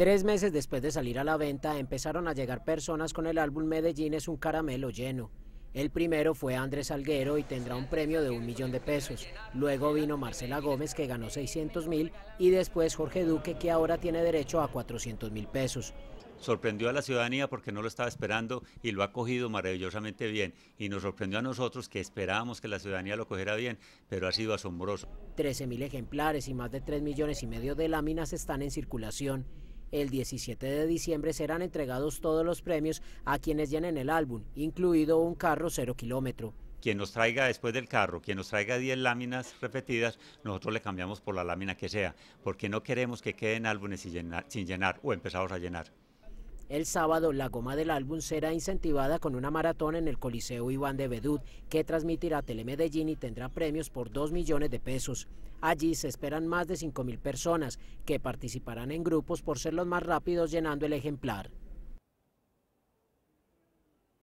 Tres meses después de salir a la venta, empezaron a llegar personas con el álbum Medellín es un caramelo lleno. El primero fue Andrés Alguero y tendrá un premio de un millón de pesos. Luego vino Marcela Gómez que ganó 600 mil y después Jorge Duque que ahora tiene derecho a 400 mil pesos. Sorprendió a la ciudadanía porque no lo estaba esperando y lo ha cogido maravillosamente bien. Y nos sorprendió a nosotros que esperábamos que la ciudadanía lo cogiera bien, pero ha sido asombroso. 13 mil ejemplares y más de 3 millones y medio de láminas están en circulación. El 17 de diciembre serán entregados todos los premios a quienes llenen el álbum, incluido un carro cero kilómetro quien nos traiga después del carro, quien nos traiga 10 láminas repetidas, nosotros le cambiamos por la lámina que sea, porque no queremos que queden álbumes sin llenar, sin llenar o empezados a llenar. El sábado, la goma del álbum será incentivada con una maratón en el Coliseo Iván de Bedout, que transmitirá Telemedellín y tendrá premios por 2 millones de pesos. Allí se esperan más de 5.000 personas, que participarán en grupos por ser los más rápidos llenando el ejemplar.